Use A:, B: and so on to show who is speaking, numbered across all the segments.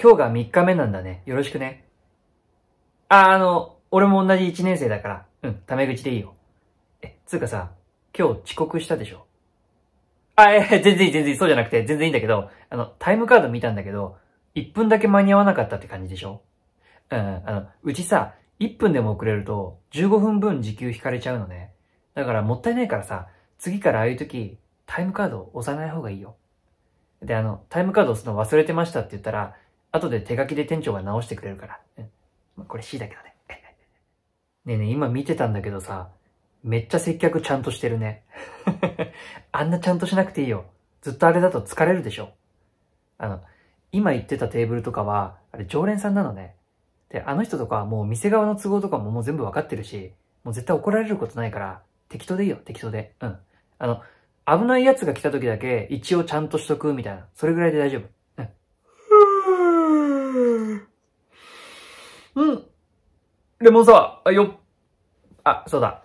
A: 今日が3日目なんだね。よろしくね。あ、あの、俺も同じ1年生だから。うん、タメ口でいいよ。え、つうかさ、今日遅刻したでしょあ、え、全然いい、全然いい。そうじゃなくて、全然いいんだけど、あの、タイムカード見たんだけど、1分だけ間に合わなかったって感じでしょうん、あの、うちさ、1分でも遅れると、15分分時給引かれちゃうのね。だからもったいないからさ、次からああいう時、タイムカード押さない方がいいよ。で、あの、タイムカード押すの忘れてましたって言ったら、後で手書きで店長が直してくれるから。これ C だけどね。ねえねえ、今見てたんだけどさ、めっちゃ接客ちゃんとしてるね。あんなちゃんとしなくていいよ。ずっとあれだと疲れるでしょ。あの、今言ってたテーブルとかは、あれ常連さんなのね。で、あの人とかはもう店側の都合とかももう全部わかってるし、もう絶対怒られることないから、適当でいいよ、適当で。うん。あの、危ない奴が来た時だけ一応ちゃんとしとくみたいな。それぐらいで大丈夫。うん。レモンサワー、あ、よあ、そうだ。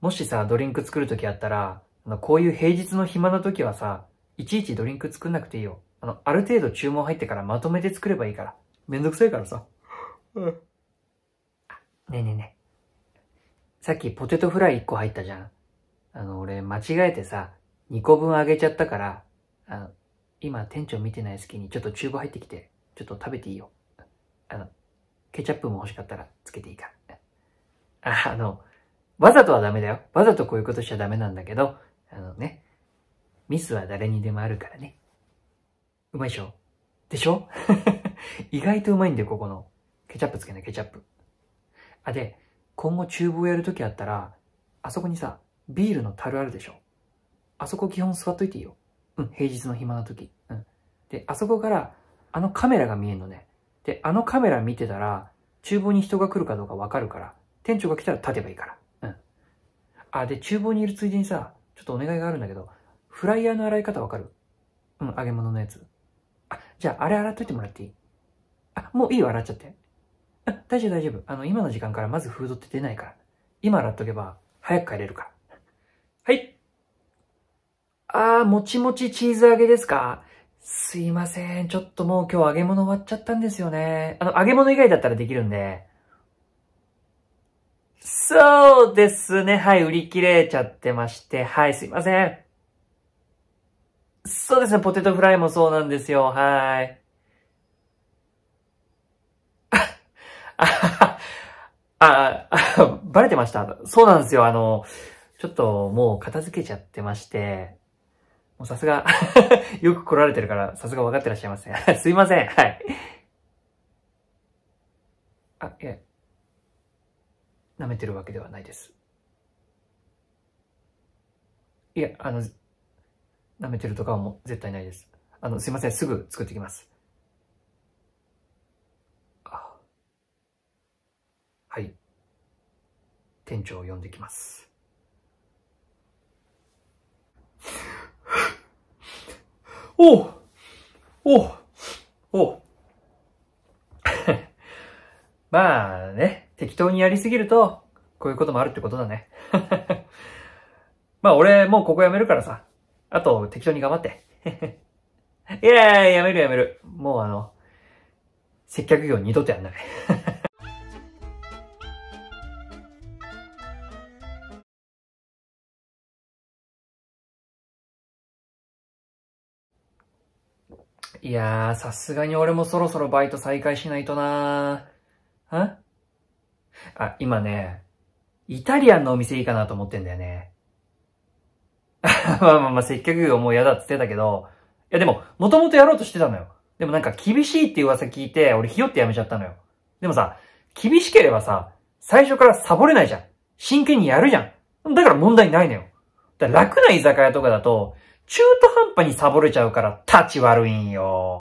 A: もしさ、ドリンク作るときあったら、あの、こういう平日の暇なときはさ、いちいちドリンク作んなくていいよ。あの、ある程度注文入ってからまとめて作ればいいから。めんどくさいからさ。うん。ねえねえねさっきポテトフライ1個入ったじゃん。あの、俺間違えてさ、2個分あげちゃったから、あの、今店長見てない隙にちょっと厨房入ってきて、ちょっと食べていいよ。あの、ケチャップも欲しかったらつけていいか。ああの、わざとはダメだよ。わざとこういうことしちゃダメなんだけど、あのね、ミスは誰にでもあるからね。うまいでしょでしょ意外とうまいんだよ、ここの。ケチャップつけない、ケチャップ。あ、で、今後厨房やるときあったら、あそこにさ、ビールの樽あるでしょあそこ基本座っといていいよ。うん、平日の暇な時。うん。で、あそこから、あのカメラが見えんのね。で、あのカメラ見てたら、厨房に人が来るかどうかわかるから、店長が来たら立てばいいから。うん。あ、で、厨房にいるついでにさ、ちょっとお願いがあるんだけど、フライヤーの洗い方わかるうん、揚げ物のやつ。あ、じゃああれ洗っといてもらっていいあ、もういいよ、洗っちゃって。うん、大丈夫大丈夫。あの、今の時間からまずフードって出ないから。今洗っとけば、早く帰れるから。はい。あー、もちもちチーズ揚げですかすいません。ちょっともう今日揚げ物終わっちゃったんですよね。あの、揚げ物以外だったらできるんで。そうですね。はい、売り切れちゃってまして。はい、すいません。そうですね。ポテトフライもそうなんですよ。はい。あ、あ、あ、バレてました。そうなんですよ。あの、ちょっともう片付けちゃってまして。もうさすが よく来られてるから、さすが分かってらっしゃいますね。すいません。はい。あ、いえ、舐めてるわけではないです。いや、あの、舐めてるとかはもう絶対ないです。あの、すいません。すぐ作ってきます。はい。店長を呼んできます。おおお まあね、適当にやりすぎると、こういうこともあるってことだね。まあ俺もうここ辞めるからさ。あと適当に頑張って。いやいや、やめるやめる。もうあの、接客業二度とやんない。いやー、さすがに俺もそろそろバイト再開しないとなー。んあ、今ね、イタリアンのお店いいかなと思ってんだよね。まあまあまあ、接客業もう嫌だって言ってたけど、いやでも、もともとやろうとしてたのよ。でもなんか厳しいって噂聞いて、俺ひよってやめちゃったのよ。でもさ、厳しければさ、最初からサボれないじゃん。真剣にやるじゃん。だから問題ないのよ。だから楽な居酒屋とかだと、中途半端にサボれちゃうから、立ち悪いんよ。